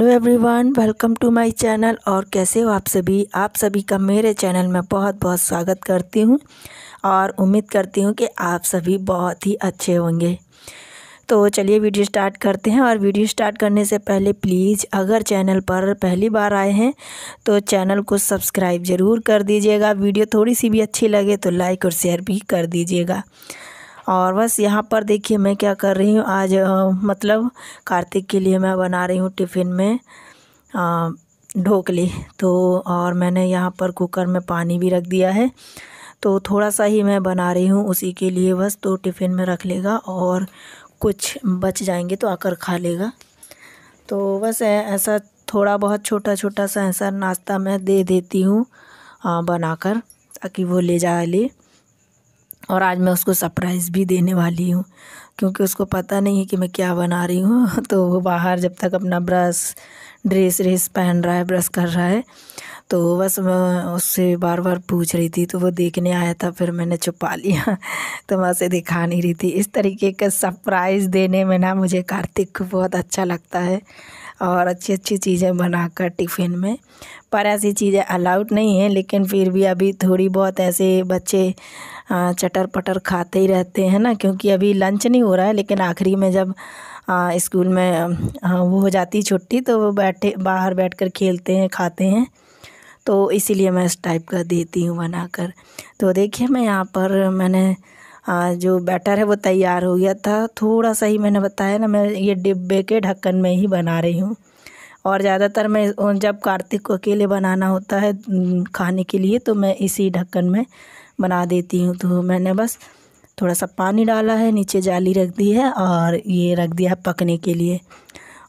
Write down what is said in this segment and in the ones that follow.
Hello everyone welcome to my channel और कैसे हो आप सभी आप सभी का मेरे चैनल में बहुत बहुत स्वागत करती हूँ और उम्मीद करती हूँ कि आप सभी बहुत ही अच्छे होंगे तो चलिए वीडियो स्टार्ट करते हैं और वीडियो स्टार्ट करने से पहले प्लीज़ अगर चैनल पर पहली बार आए हैं तो चैनल को सब्सक्राइब ज़रूर कर दीजिएगा वीडियो थोड़ी सी भी अच्छी लगे तो लाइक और शेयर भी कर दीजिएगा और बस यहाँ पर देखिए मैं क्या कर रही हूँ आज आ, मतलब कार्तिक के लिए मैं बना रही हूँ टिफ़िन में ढोकली तो और मैंने यहाँ पर कुकर में पानी भी रख दिया है तो थोड़ा सा ही मैं बना रही हूँ उसी के लिए बस तो टिफ़िन में रख लेगा और कुछ बच जाएंगे तो आकर खा लेगा तो बस ऐसा थोड़ा बहुत छोटा छोटा सा ऐसा नाश्ता मैं दे देती हूँ बनाकर ताकि वो ले जा ले और आज मैं उसको सरप्राइज़ भी देने वाली हूँ क्योंकि उसको पता नहीं है कि मैं क्या बना रही हूँ तो वो बाहर जब तक अपना ब्रश ड्रेस रेस पहन रहा है ब्रश कर रहा है तो बस मैं उससे बार बार पूछ रही थी तो वो देखने आया था फिर मैंने छुपा लिया तो मैं उसे दिखा नहीं रही थी इस तरीके का सरप्राइज़ देने में ना मुझे कार्तिक को बहुत अच्छा लगता है और अच्छी अच्छी चीज़ें बनाकर टिफ़िन में पर ऐसी चीज़ें अलाउड नहीं हैं लेकिन फिर भी अभी थोड़ी बहुत ऐसे बच्चे चटर पटर खाते ही रहते हैं ना क्योंकि अभी लंच नहीं हो रहा है लेकिन आखिरी में जब स्कूल में वो हो जाती छुट्टी तो वो बैठे बाहर बैठकर खेलते हैं खाते हैं तो इसीलिए मैं इस टाइप का देती हूँ बनाकर तो देखिए मैं यहाँ पर मैंने जो बैटर है वो तैयार हो गया था थोड़ा सा ही मैंने बताया ना मैं ये डिब्बे के ढक्कन में ही बना रही हूँ और ज़्यादातर मैं जब कार्तिक को अकेले बनाना होता है खाने के लिए तो मैं इसी ढक्कन में बना देती हूँ तो मैंने बस थोड़ा सा पानी डाला है नीचे जाली रख दी है और ये रख दिया है पकने के लिए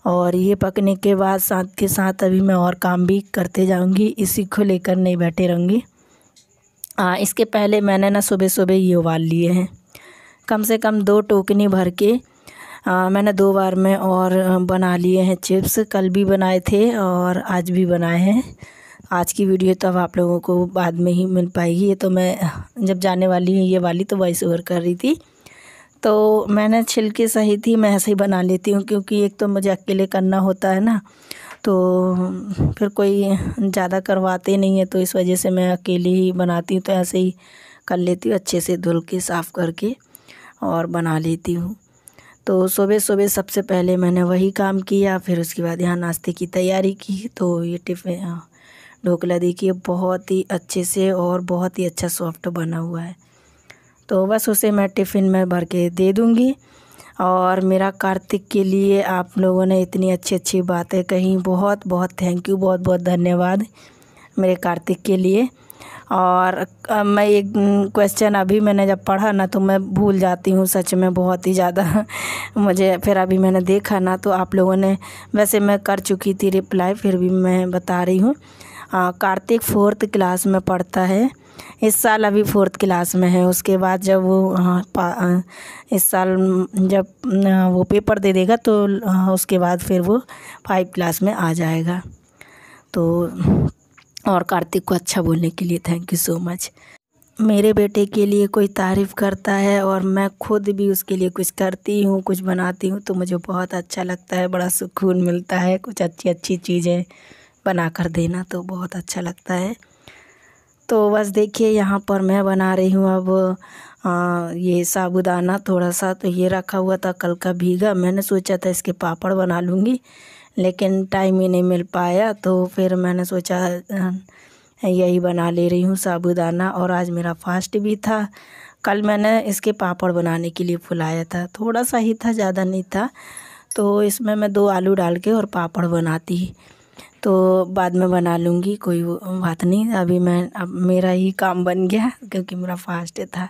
और ये पकने के बाद साथ के साथ अभी मैं और काम भी करते जाऊँगी इसी को लेकर नहीं बैठे रहूँगी इसके पहले मैंने ना सुबह सुबह ये उबाल लिए हैं कम से कम दो टोकनी भर के आ, मैंने दो बार में और बना लिए हैं चिप्स कल भी बनाए थे और आज भी बनाए हैं आज की वीडियो तो अब आप लोगों को बाद में ही मिल पाएगी ये तो मैं जब जाने वाली है ये वाली तो वॉइस ओवर कर रही थी तो मैंने छिलके सहित ही मैं ऐसे ही बना लेती हूँ क्योंकि एक तो मुझे अकेले करना होता है ना तो फिर कोई ज़्यादा करवाते नहीं है तो इस वजह से मैं अकेले ही बनाती हूँ तो ऐसे ही कर लेती हूँ अच्छे से धुल के साफ़ करके और बना लेती हूँ तो सुबह सुबह सबसे पहले मैंने वही काम किया फिर उसके बाद यहाँ नाश्ते की तैयारी की तो ये टिफिन ढोकला देखिए बहुत ही अच्छे से और बहुत ही अच्छा सॉफ्ट बना हुआ है तो बस उसे मैं टिफ़िन में भर के दे दूँगी और मेरा कार्तिक के लिए आप लोगों ने इतनी अच्छी अच्छी बातें कही बहुत बहुत थैंक यू बहुत बहुत धन्यवाद मेरे कार्तिक के लिए और मैं एक क्वेश्चन अभी मैंने जब पढ़ा ना तो मैं भूल जाती हूँ सच में बहुत ही ज़्यादा मुझे फिर अभी मैंने देखा ना तो आप लोगों ने वैसे मैं कर चुकी थी रिप्लाई फिर भी मैं बता रही हूँ कार्तिक फोर्थ क्लास में पढ़ता है इस साल अभी फोर्थ क्लास में है उसके बाद जब वो हाँ, इस साल जब वो पेपर दे देगा तो उसके बाद फिर वो फाइव क्लास में आ जाएगा तो और कार्तिक को अच्छा बोलने के लिए थैंक यू सो मच मेरे बेटे के लिए कोई तारीफ़ करता है और मैं खुद भी उसके लिए कुछ करती हूँ कुछ बनाती हूँ तो मुझे बहुत अच्छा लगता है बड़ा सुकून मिलता है कुछ अच्छी अच्छी चीज़ें बना कर देना तो बहुत अच्छा लगता है तो बस देखिए यहाँ पर मैं बना रही हूँ अब आ, ये साबुदाना थोड़ा सा तो ये रखा हुआ था कल का भीगा मैंने सोचा था इसके पापड़ बना लूँगी लेकिन टाइम ही नहीं मिल पाया तो फिर मैंने सोचा यही बना ले रही हूँ साबुदाना और आज मेरा फास्ट भी था कल मैंने इसके पापड़ बनाने के लिए फुलाया था थोड़ा सा ही था ज़्यादा नहीं था तो इसमें मैं दो आलू डाल के और पापड़ बनाती तो बाद में बना लूँगी कोई बात नहीं अभी मैं अब मेरा ही काम बन गया क्योंकि मेरा फास्ट था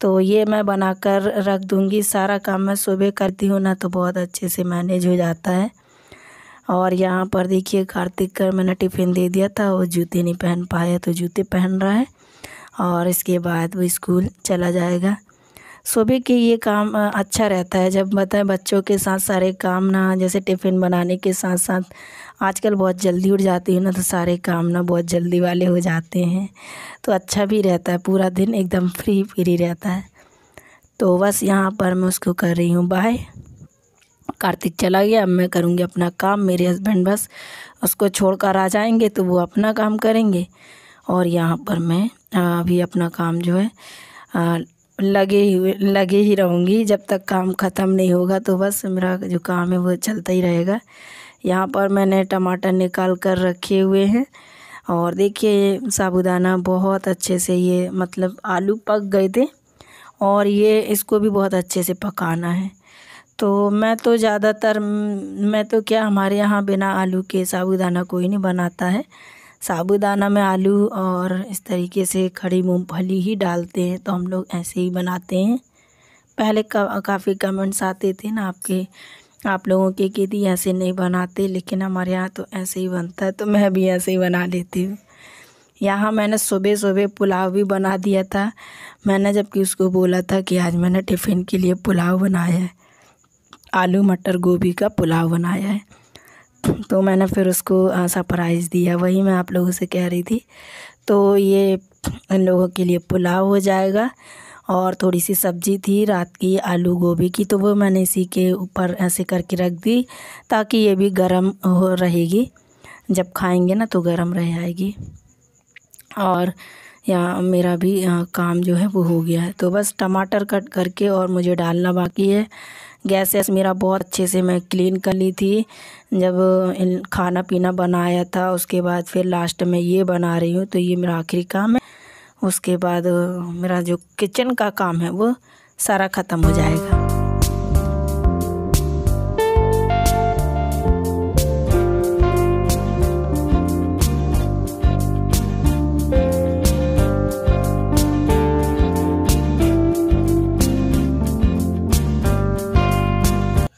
तो ये मैं बनाकर रख दूँगी सारा काम मैं सुबह करती हूँ ना तो बहुत अच्छे से मैनेज हो जाता है और यहाँ पर देखिए कार्तिक का मैंने टिफ़िन दे दिया था वो जूते नहीं पहन पाया तो जूते पहन रहा है और इसके बाद वो स्कूल चला जाएगा सुबह के ये काम अच्छा रहता है जब बताएं बच्चों के साथ सारे काम ना जैसे टिफ़िन बनाने के साथ साथ आजकल बहुत जल्दी उठ जाती हूँ ना तो सारे काम ना बहुत जल्दी वाले हो जाते हैं तो अच्छा भी रहता है पूरा दिन एकदम फ्री फ्री रहता है तो बस यहाँ पर मैं उसको कर रही हूँ बाय कार्तिक चला गया अब मैं करूँगी अपना काम मेरे हस्बैंड बस उसको छोड़ कर आ जाएंगे तो वो अपना काम करेंगे और यहाँ पर मैं अभी अपना काम जो है लगे हुए लगे ही रहूँगी जब तक काम ख़त्म नहीं होगा तो बस मेरा जो काम है वो चलता ही रहेगा यहाँ पर मैंने टमाटर निकाल कर रखे हुए हैं और देखिए साबूदाना बहुत अच्छे से ये मतलब आलू पक गए थे और ये इसको भी बहुत अच्छे से पकाना है तो मैं तो ज़्यादातर मैं तो क्या हमारे यहाँ बिना आलू के साबूदाना कोई नहीं बनाता है साबूदाना में आलू और इस तरीके से खड़ी मूँगफली ही डालते हैं तो हम लोग ऐसे ही बनाते हैं पहले का काफ़ी कमेंट्स आते थे ना आपके आप लोगों के दी ऐसे नहीं बनाते लेकिन हमारे यहाँ तो ऐसे ही बनता है तो मैं भी ऐसे ही बना लेती हूँ यहाँ मैंने सुबह सुबह पुलाव भी बना दिया था मैंने जबकि उसको बोला था कि आज मैंने टिफ़िन के लिए पुलाव बनाया है आलू मटर गोभी का पुलाव बनाया है तो मैंने फिर उसको सरप्राइज़ दिया वही मैं आप लोगों से कह रही थी तो ये इन लोगों के लिए पुलाव हो जाएगा और थोड़ी सी सब्ज़ी थी रात की आलू गोभी की तो वो मैंने इसी के ऊपर ऐसे करके रख दी ताकि ये भी गर्म हो रहेगी जब खाएंगे ना तो गर्म रह आएगी और यहाँ मेरा भी काम जो है वो हो गया है तो बस टमाटर कट करके और मुझे डालना बाकी है गैस वैस मेरा बहुत अच्छे से मैं क्लीन कर ली थी जब खाना पीना बनाया था उसके बाद फिर लास्ट में ये बना रही हूँ तो ये मेरा आखिरी काम है उसके बाद मेरा जो किचन का काम है वो सारा ख़त्म हो जाएगा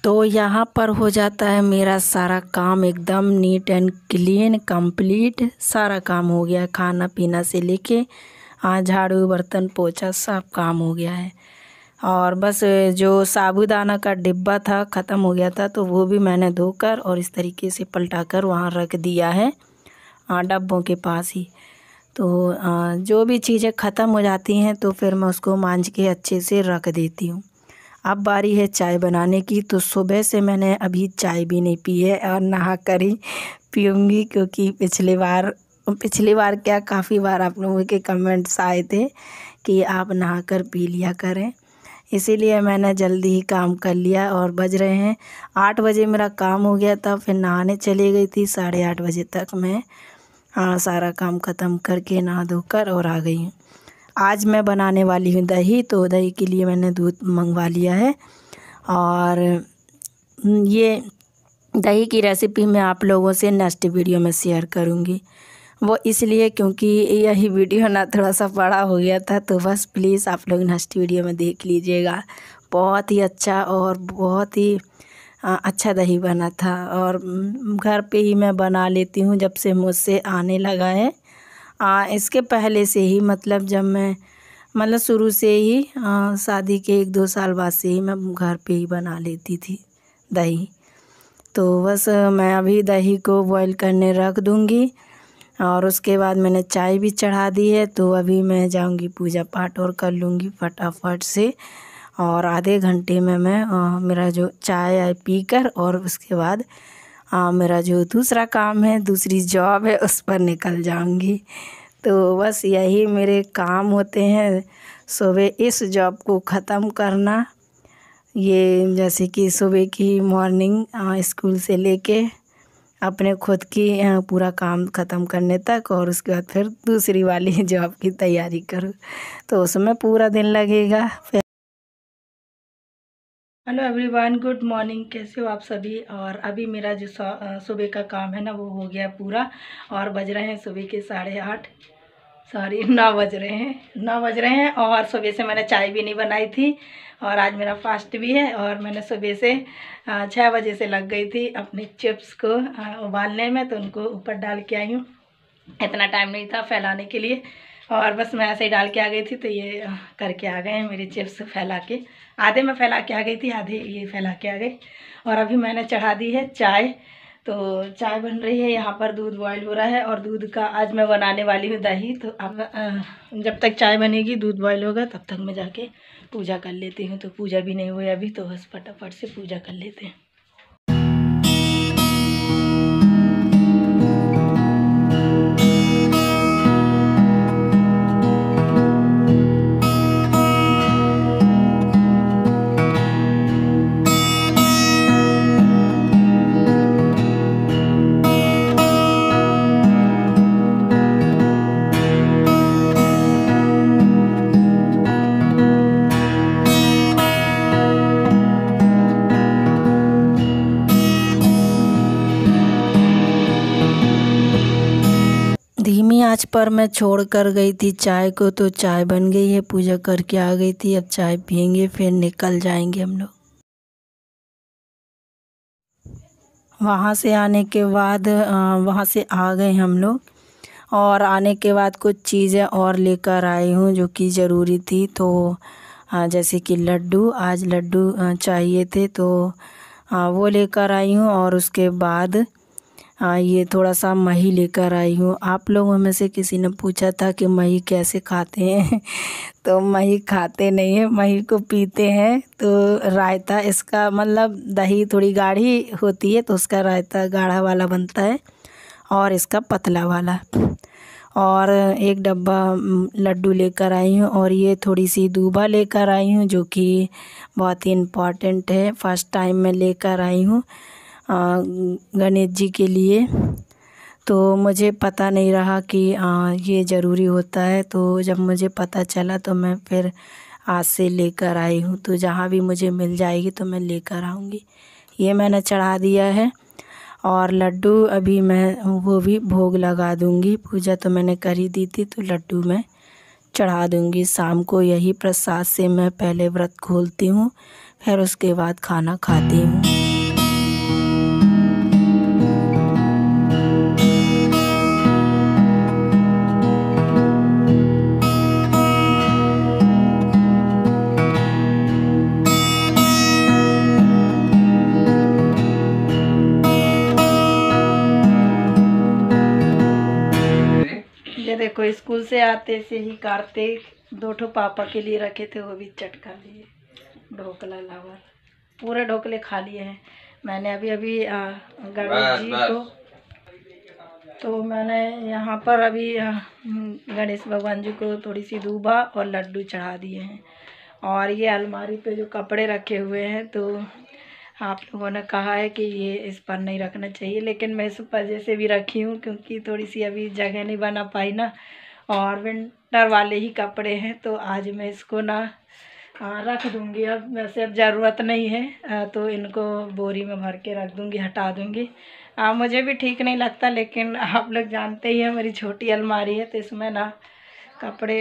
तो यहाँ पर हो जाता है मेरा सारा काम एकदम नीट एंड क्लीन कंप्लीट सारा काम हो गया खाना पीना से लेके हाँ झाड़ू बर्तन पोछा सब काम हो गया है और बस जो साबुदाना का डिब्बा था ख़त्म हो गया था तो वो भी मैंने धोकर और इस तरीके से पलटा कर वहाँ रख दिया है डब्बों के पास ही तो जो भी चीज़ें ख़त्म हो जाती हैं तो फिर मैं उसको मांज के अच्छे से रख देती हूँ अब बारी है चाय बनाने की तो सुबह से मैंने अभी चाय भी नहीं पी है और नहा कर ही पीऊँगी क्योंकि पिछले बार तो पिछली बार क्या काफ़ी बार आप लोगों के कमेंट्स आए थे कि आप नहा कर पी लिया करें इसीलिए मैंने जल्दी ही काम कर लिया और बज रहे हैं आठ बजे मेरा काम हो गया था फिर नहाने चली गई थी साढ़े आठ बजे तक मैं हाँ सारा काम ख़त्म करके नहा धोकर और आ गई हूँ आज मैं बनाने वाली हूँ दही तो दही के लिए मैंने दूध मंगवा लिया है और हम्म, ये दही की रेसिपी मैं आप लोगों से नेक्स्ट वीडियो में शेयर करूँगी वो इसलिए क्योंकि यही वीडियो ना थोड़ा सा बड़ा हो गया था तो बस प्लीज़ आप लोग नेक्स्ट वीडियो में देख लीजिएगा बहुत ही अच्छा और बहुत ही अच्छा दही बना था और घर पे ही मैं बना लेती हूँ जब से मुझसे आने लगा है आ, इसके पहले से ही मतलब जब मैं मतलब शुरू से ही शादी के एक दो साल बाद से ही मैं घर पे ही बना लेती थी दही तो बस मैं अभी दही को बॉईल करने रख दूँगी और उसके बाद मैंने चाय भी चढ़ा दी है तो अभी मैं जाऊंगी पूजा पाठ और कर लूँगी फटाफट से और आधे घंटे में मैं आ, मेरा जो चाय आय पी कर और उसके बाद आ, मेरा जो दूसरा काम है दूसरी जॉब है उस पर निकल जाऊंगी तो बस यही मेरे काम होते हैं सुबह इस जॉब को ख़त्म करना ये जैसे कि सुबह की मॉर्निंग स्कूल से लेके अपने खुद की पूरा काम ख़त्म करने तक और उसके बाद फिर दूसरी वाली जॉब की तैयारी करूँ तो उसमें पूरा दिन लगेगा फिर हेलो एवरीवन गुड मॉर्निंग कैसे हो आप सभी और अभी मेरा जो सुबह का काम है ना वो हो गया पूरा और बज रहे हैं सुबह के साढ़े आठ सॉरी नौ बज रहे हैं नौ बज रहे हैं और सुबह से मैंने चाय भी नहीं बनाई थी और आज मेरा फास्ट भी है और मैंने सुबह से छः बजे से लग गई थी अपने चिप्स को उबालने में तो उनको ऊपर डाल के आई हूँ इतना टाइम नहीं था फैलाने के लिए और बस मैं ऐसे ही डाल के आ गई थी तो ये करके आ गए हैं मेरे चिप्स फैला के आधे में फैला के आ गई थी आधे ये फैला के आ गई और अभी मैंने चढ़ा दी है चाय तो चाय बन रही है यहाँ पर दूध बॉयल हो रहा है और दूध का आज मैं बनाने वाली हूँ दही तो अब जब तक चाय बनेगी दूध बॉयल होगा तब तक मैं जाके पूजा कर लेती हूँ तो पूजा भी नहीं हुई अभी तो बस फटाफट से पूजा कर लेते हैं पर मैं छोड़ कर गई थी चाय को तो चाय बन गई है पूजा करके आ गई थी अब चाय पियेंगे फिर निकल जाएंगे हम लोग वहाँ से आने के बाद वहाँ से आ गए हम लोग और आने के बाद कुछ चीज़ें और लेकर आई हूँ जो कि ज़रूरी थी तो जैसे कि लड्डू आज लड्डू चाहिए थे तो वो लेकर आई हूँ और उसके बाद हाँ, ये थोड़ा सा मही लेकर आई हूँ आप लोगों में से किसी ने पूछा था कि मही कैसे खाते हैं तो मही खाते नहीं है मही को पीते हैं तो रायता इसका मतलब दही थोड़ी गाढ़ी होती है तो उसका रायता गाढ़ा वाला बनता है और इसका पतला वाला और एक डब्बा लड्डू लेकर आई हूँ और ये थोड़ी सी दूबा लेकर आई हूँ जो कि बहुत ही इम्पॉर्टेंट है फ़र्स्ट टाइम मैं लेकर आई हूँ गणेश जी के लिए तो मुझे पता नहीं रहा कि ये ज़रूरी होता है तो जब मुझे पता चला तो मैं फिर आज से लेकर आई हूँ तो जहाँ भी मुझे मिल जाएगी तो मैं लेकर आऊँगी ये मैंने चढ़ा दिया है और लड्डू अभी मैं वो भी भोग लगा दूँगी पूजा तो मैंने कर ही दी थी तो लड्डू मैं चढ़ा दूँगी शाम को यही प्रसाद से मैं पहले व्रत खोलती हूँ फिर उसके बाद खाना खाती हूँ स्कूल से आते से ही कार्तिक दो ठो पापा के लिए रखे थे वो भी चटका लिए ढोकला लावर पूरे ढोकले खा लिए हैं मैंने अभी अभी गणेश जी को तो मैंने यहाँ पर अभी गणेश भगवान जी को थोड़ी सी दूबा और लड्डू चढ़ा दिए हैं और ये अलमारी पे जो कपड़े रखे हुए हैं तो आप लोगों ने कहा है कि ये इस पर नहीं रखना चाहिए लेकिन मैं इस जैसे भी रखी हूँ क्योंकि थोड़ी सी अभी जगह नहीं बना पाई ना और विंटर वाले ही कपड़े हैं तो आज मैं इसको ना रख दूँगी अब वैसे अब ज़रूरत नहीं है तो इनको बोरी में भर के रख दूँगी हटा दूँगी मुझे भी ठीक नहीं लगता लेकिन आप लोग जानते ही हैं मेरी छोटी अलमारी है तो इसमें ना कपड़े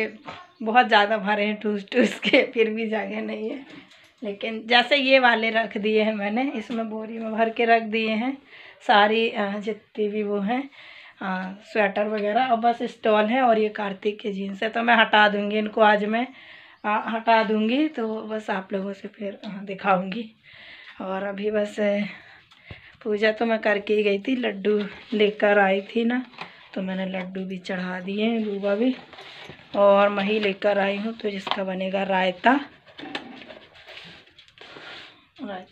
बहुत ज़्यादा भरे हैं ठूस ठूस के फिर भी जगह नहीं है लेकिन जैसे ये वाले रख दिए हैं मैंने इसमें बोरी में भर के रख दिए हैं सारी जितनी भी वो हैं स्वेटर वगैरह और बस स्टॉल है और ये कार्तिक के जीन्स है तो मैं हटा दूँगी इनको आज मैं आ, हटा दूँगी तो बस आप लोगों से फिर दिखाऊँगी और अभी बस पूजा तो मैं करके ही गई थी लड्डू लेकर आई थी ना तो मैंने लड्डू भी चढ़ा दिए हैं रूबा भी और मही लेकर आई हूँ तो जिसका बनेगा रायता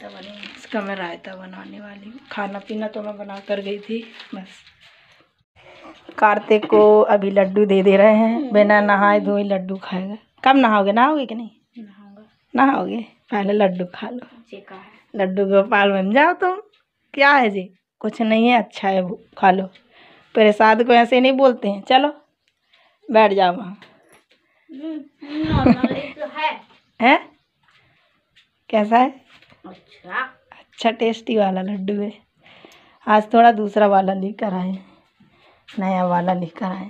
रायता बनेगा इसका मैं रायता बनाने वाली हूँ खाना पीना तो मैं बना कर गई थी बस कार्तिक को अभी लड्डू दे दे रहे हैं हम्म। बिना नहाए धोए लड्डू खाएगा कब नहाओगे नहाओगे कि नहीं नहाओगे नहाओगे पहले लड्डू खा लो लड्डू गोपाल बन जाओ तुम क्या है जी कुछ नहीं है अच्छा है खा लो प्रसाद को ऐसे नहीं बोलते हैं चलो बैठ जाओ वहाँ हम्म, तो है? है कैसा है अच्छा अच्छा टेस्टी वाला लड्डू है आज थोड़ा दूसरा वाला लेकर आए नया वाला लेकर आए